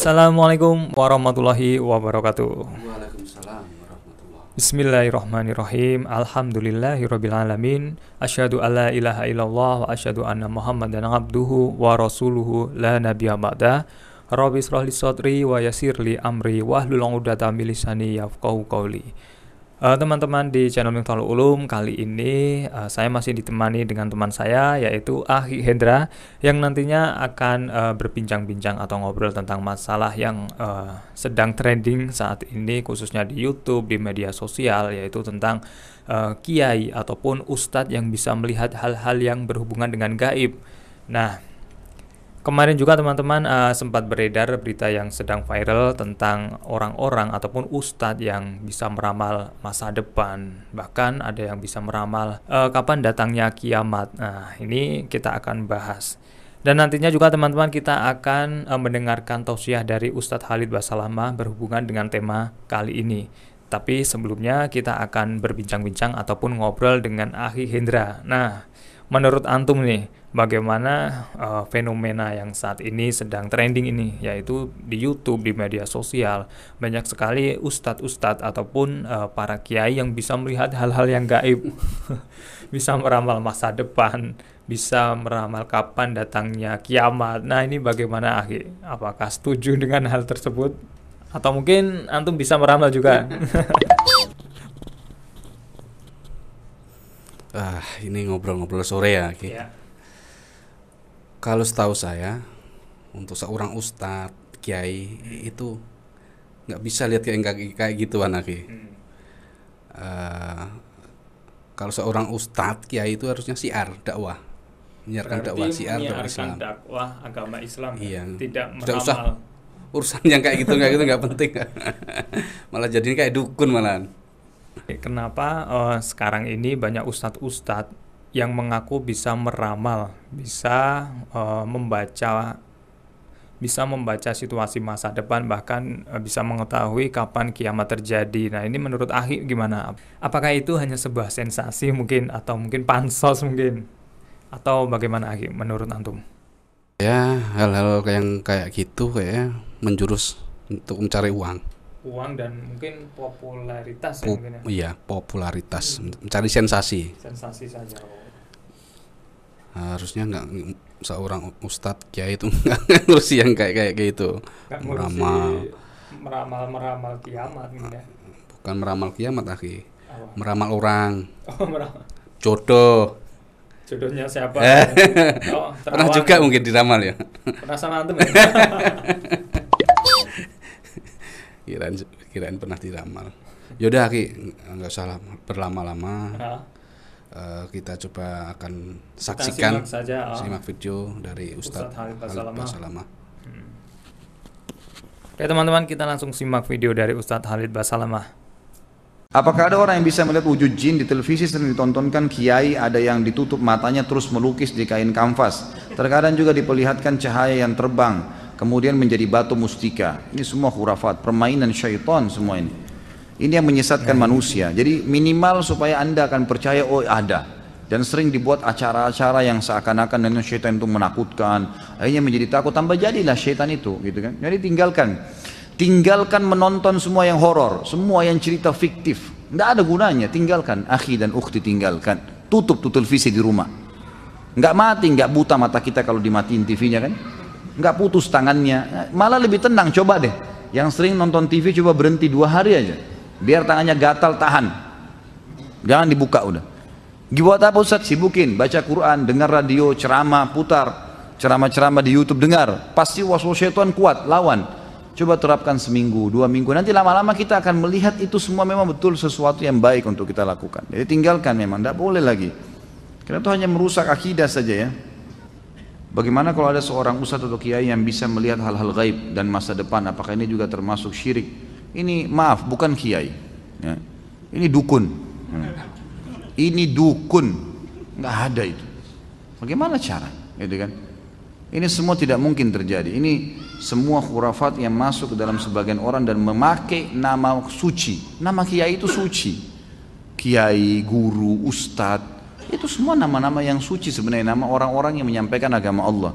Assalamualaikum warahmatullahi wabarakatuh. Waalaikumsalam Bismillahirrahmanirrahim. Alhamdulillahirrabbilalamin Asyadu alla ilaha illallah wa asyadu anna Muhammadan abduhu wa rasuluhu la nabiya ba'da. Rabbi israh li sadri wa yassir li amri Wa 'uqdatam min yafqahu qawli. Eh, teman-teman uh, di channel Miftahul Ulum kali ini uh, saya masih ditemani dengan teman saya yaitu Ahi Hendra yang nantinya akan uh, berbincang-bincang atau ngobrol tentang masalah yang uh, sedang trending saat ini khususnya di YouTube di media sosial yaitu tentang uh, kiai ataupun ustadz yang bisa melihat hal-hal yang berhubungan dengan gaib. Nah, Kemarin juga teman-teman uh, sempat beredar berita yang sedang viral tentang orang-orang ataupun ustadz yang bisa meramal masa depan. Bahkan ada yang bisa meramal uh, kapan datangnya kiamat. Nah, ini kita akan bahas. Dan nantinya juga teman-teman kita akan eh, mendengarkan tausiah dari Ustadz Khalid Basalama berhubungan dengan tema kali ini. Tapi sebelumnya kita akan berbincang-bincang ataupun ngobrol dengan Ahi Hendra. Nah, menurut antum nih bagaimana uh, fenomena yang saat ini sedang trending ini yaitu di YouTube di media sosial banyak sekali ustadz-ustadz ataupun uh, para kiai yang bisa melihat hal-hal yang gaib bisa meramal masa depan bisa meramal kapan datangnya kiamat nah ini bagaimana akhir apakah setuju dengan hal tersebut atau mungkin antum bisa meramal juga ah ini ngobrol-ngobrol sore ya, Ki. Ya. Kalau setahu saya, untuk seorang ustadz, kiai hmm. itu nggak bisa lihat kayak kayak kayak gituan, Ki. Hmm. Uh, kalau seorang ustadz, kiai itu harusnya siar dakwah menyiarkan Berarti dakwah siar dakwah Islam. dakwah agama Islam. Ya? Iya. Tidak, tidak usah urusan yang kayak gitu kayak gitu nggak penting. malah jadi kayak dukun malahan. Kenapa uh, sekarang ini banyak ustadz-ustadz yang mengaku bisa meramal, bisa uh, membaca bisa membaca situasi masa depan bahkan eh, bisa mengetahui kapan kiamat terjadi. Nah, ini menurut Ahi gimana? Apakah itu hanya sebuah sensasi mungkin atau mungkin pansos mungkin? Atau bagaimana Ahi menurut antum? Ya, hal-hal yang kayak gitu kayak menjurus untuk mencari uang uang dan mungkin popularitas po ya mungkin ya. Iya, popularitas, mencari sensasi. Sensasi saja. Oh. Harusnya nggak seorang ustadz kiai itu nggak ngurusi yang kayak kayak gitu. Gak meramal meramal meramal kiamat ya. Bukan meramal kiamat, akhi. Oh. Meramal orang. Oh, meramal. Jodoh jodohnya siapa? Eh. Oh, pernah juga ya. mungkin diramal ya. sama antum. Ya? kirain kirain pernah diramal yaudah ki nggak usah berlama-lama uh, kita coba akan saksikan kita simak, saja, uh, simak video dari Ustadz, Ustadz Halid Basalamah hmm. Oke teman-teman kita langsung simak video dari Ustadz Halid Basalamah Apakah ada orang yang bisa melihat wujud jin di televisi sering ditontonkan kiai ada yang ditutup matanya terus melukis di kain kanvas. Terkadang juga diperlihatkan cahaya yang terbang kemudian menjadi batu mustika. Ini semua hurafat, permainan syaitan semua ini. Ini yang menyesatkan ya. manusia. Jadi minimal supaya Anda akan percaya oh ada. Dan sering dibuat acara-acara yang seakan-akan dengan syaitan itu menakutkan. Akhirnya menjadi takut tambah jadilah syaitan itu gitu kan. Jadi tinggalkan. Tinggalkan menonton semua yang horor, semua yang cerita fiktif. Tidak ada gunanya, tinggalkan. Akhi dan ukhti tinggalkan. Tutup tutup visi di rumah. Nggak mati, nggak buta mata kita kalau dimatiin TV-nya kan nggak putus tangannya malah lebih tenang coba deh yang sering nonton TV coba berhenti dua hari aja biar tangannya gatal tahan jangan dibuka udah buat apa Ustaz? sibukin baca Quran dengar radio ceramah putar ceramah-ceramah di YouTube dengar pasti waswas syaitan kuat lawan coba terapkan seminggu dua minggu nanti lama-lama kita akan melihat itu semua memang betul sesuatu yang baik untuk kita lakukan jadi tinggalkan memang tidak boleh lagi karena itu hanya merusak akidah saja ya Bagaimana kalau ada seorang ustadz atau kiai yang bisa melihat hal-hal gaib dan masa depan? Apakah ini juga termasuk syirik? Ini maaf, bukan kiai. Ya. Ini dukun. Ya. Ini dukun, nggak ada itu. Bagaimana cara? Gitu kan? Ini semua tidak mungkin terjadi. Ini semua khurafat yang masuk ke dalam sebagian orang dan memakai nama suci. Nama kiai itu suci. Kiai, guru, ustadz, itu semua nama-nama yang suci sebenarnya, nama orang-orang yang menyampaikan agama Allah.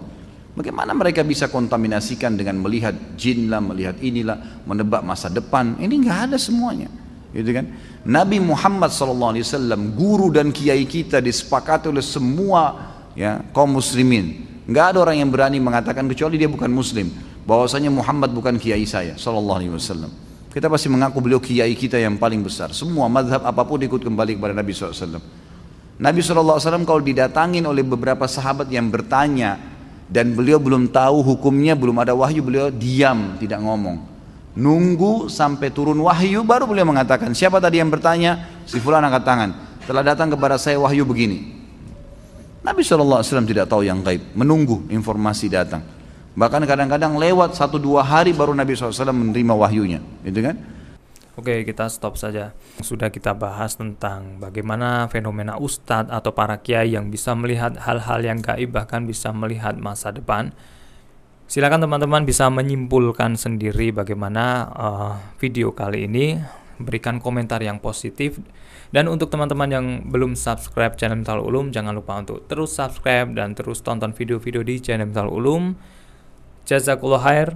Bagaimana mereka bisa kontaminasikan dengan melihat jin lah, melihat inilah, menebak masa depan. Ini nggak ada semuanya. Gitu kan? Nabi Muhammad SAW, guru dan kiai kita disepakati oleh semua ya kaum muslimin. Nggak ada orang yang berani mengatakan kecuali dia bukan muslim. Bahwasanya Muhammad bukan kiai saya, Sallallahu Alaihi Wasallam. Kita pasti mengaku beliau kiai kita yang paling besar. Semua madhab apapun ikut kembali kepada Nabi SAW. Nabi SAW kalau didatangin oleh beberapa sahabat yang bertanya dan beliau belum tahu hukumnya, belum ada wahyu, beliau diam, tidak ngomong. Nunggu sampai turun wahyu baru beliau mengatakan, siapa tadi yang bertanya? Si fulan angkat tangan. Telah datang kepada saya wahyu begini. Nabi SAW tidak tahu yang gaib, menunggu informasi datang. Bahkan kadang-kadang lewat satu dua hari baru Nabi SAW menerima wahyunya, gitu kan? Oke, kita stop saja. Sudah kita bahas tentang bagaimana fenomena ustadz atau para kiai yang bisa melihat hal-hal yang gaib bahkan bisa melihat masa depan. Silakan teman-teman bisa menyimpulkan sendiri bagaimana uh, video kali ini. Berikan komentar yang positif dan untuk teman-teman yang belum subscribe channel Mental Ulum jangan lupa untuk terus subscribe dan terus tonton video-video di channel Mental Ulum. Jazakullah khair.